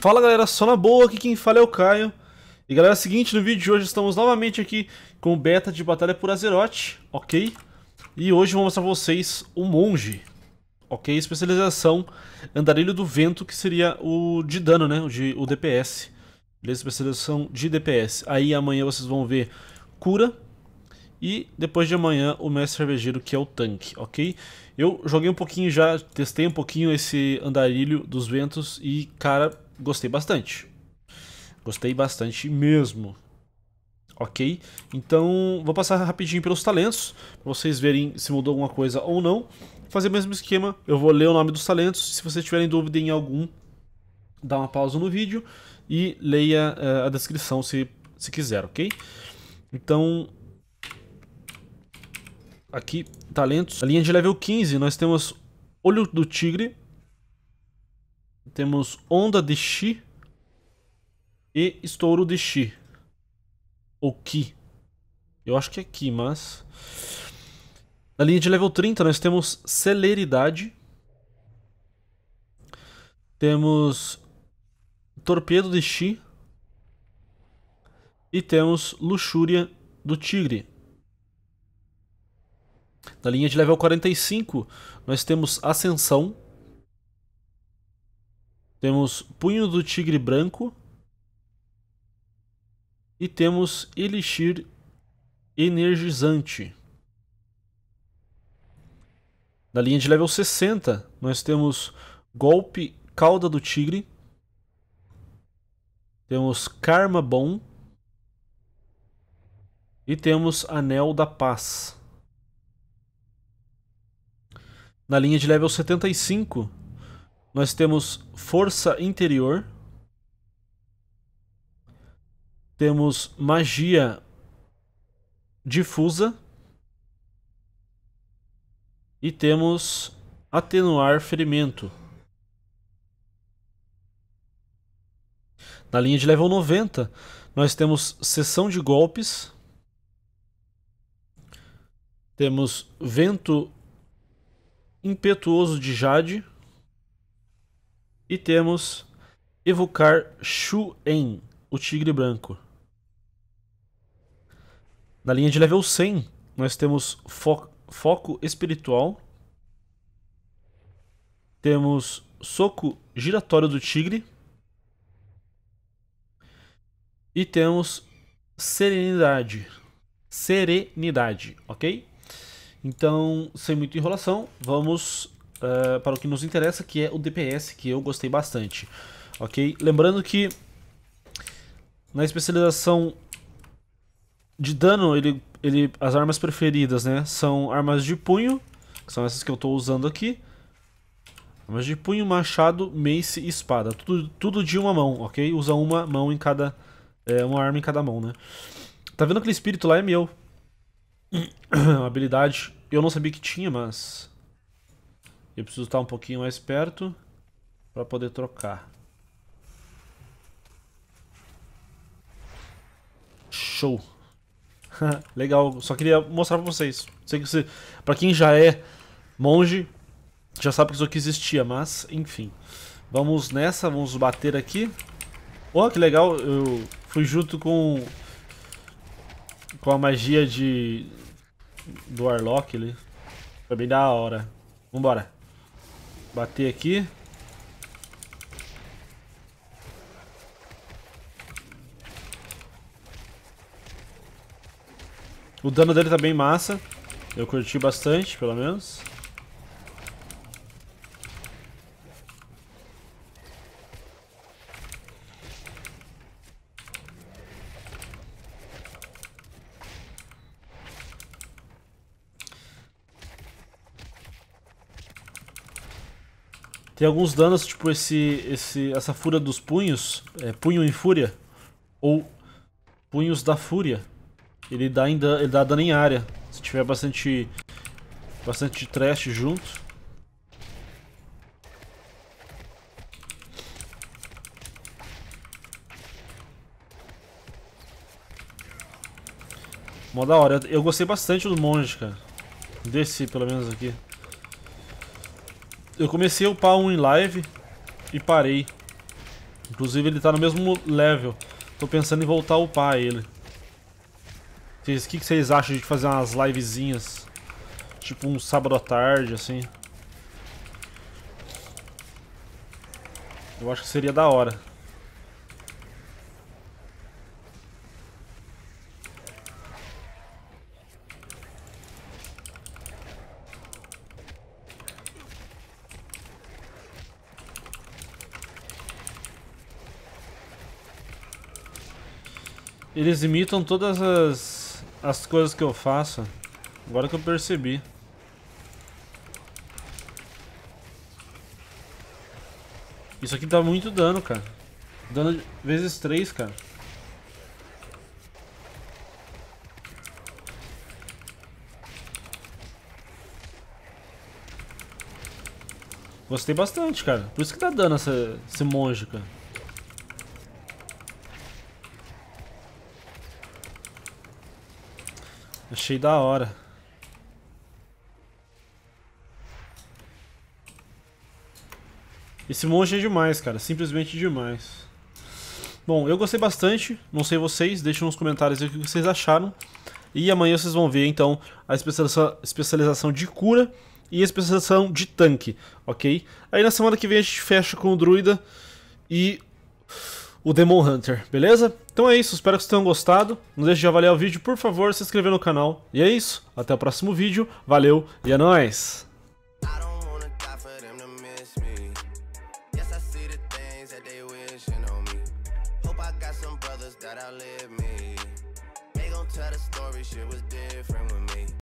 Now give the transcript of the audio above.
Fala galera, só na boa, aqui quem fala é o Caio. E galera, é o seguinte, no vídeo de hoje estamos novamente aqui com o beta de Batalha por Azeroth, ok? E hoje vou mostrar pra vocês o Monge, ok? Especialização Andarilho do Vento, que seria o de dano, né? O, de, o DPS, beleza? Especialização de DPS. Aí amanhã vocês vão ver cura, e depois de amanhã o mestre cervejeiro que é o tanque, ok? Eu joguei um pouquinho já, testei um pouquinho esse andarilho dos ventos e, cara, gostei bastante. Gostei bastante mesmo. Ok? Então, vou passar rapidinho pelos talentos, para vocês verem se mudou alguma coisa ou não. Fazer o mesmo esquema, eu vou ler o nome dos talentos, se vocês tiverem dúvida em algum, dá uma pausa no vídeo e leia uh, a descrição se, se quiser, ok? Então, Aqui, talentos. A linha de level 15, nós temos Olho do Tigre. Temos Onda de Chi. E Estouro de Chi. Ou Ki. Eu acho que é Ki, mas... Na linha de level 30, nós temos Celeridade. Temos Torpedo de Chi. E temos Luxúria do Tigre. Na linha de level 45, nós temos Ascensão. Temos Punho do Tigre Branco. E temos Elixir Energizante. Na linha de level 60, nós temos Golpe Cauda do Tigre. Temos Karma Bom. E temos Anel da Paz. Na linha de level 75, nós temos Força Interior. Temos Magia Difusa. E temos Atenuar Ferimento. Na linha de level 90, nós temos Sessão de Golpes. Temos Vento Impetuoso de Jade. E temos Evocar Shuen, o Tigre Branco. Na linha de level 100, nós temos fo Foco Espiritual. Temos Soco Giratório do Tigre. E temos Serenidade. Serenidade, ok? Então, sem muita enrolação, vamos uh, para o que nos interessa, que é o DPS, que eu gostei bastante. Ok? Lembrando que na especialização de dano, ele, ele, as armas preferidas né, são armas de punho, que são essas que eu estou usando aqui. Armas de punho, machado, mace e espada. Tudo, tudo de uma mão, ok? Usa uma mão em cada... É, uma arma em cada mão, né? Tá vendo aquele espírito lá? É meu. habilidade eu não sabia que tinha, mas eu preciso estar um pouquinho mais perto para poder trocar. Show. Legal, só queria mostrar para vocês. Sei que você, para quem já é monge, já sabe que isso aqui existia, mas enfim. Vamos nessa, vamos bater aqui. Oh, que legal, eu fui junto com com a magia de. do Warlock ali. Foi bem da hora. Vambora. Bater aqui. O dano dele tá bem massa. Eu curti bastante, pelo menos. Tem alguns danos, tipo esse, esse, essa fúria dos punhos, é, punho em fúria, ou punhos da fúria. Ele dá, em ele dá dano em área, se tiver bastante, bastante trash junto. Mó da hora, eu gostei bastante do monge, cara. Desse, pelo menos, aqui. Eu comecei a upar um em live e parei. Inclusive ele tá no mesmo level. Tô pensando em voltar a upar ele. o que, que vocês acham de fazer umas livezinhas? Tipo um sábado à tarde, assim. Eu acho que seria da hora. Eles imitam todas as, as coisas que eu faço. Agora que eu percebi. Isso aqui dá muito dano, cara. Dano vezes 3, cara. Gostei bastante, cara. Por isso que dá dano essa, esse monge, cara. Achei da hora. Esse monge é demais, cara. Simplesmente demais. Bom, eu gostei bastante. Não sei vocês. Deixem nos comentários o que vocês acharam. E amanhã vocês vão ver, então, a especialização de cura e a especialização de tanque, ok? Aí na semana que vem a gente fecha com o druida e o Demon Hunter, beleza? Então é isso, espero que vocês tenham gostado. Não deixe de avaliar o vídeo, por favor, se inscrever no canal. E é isso, até o próximo vídeo, valeu e é nóis!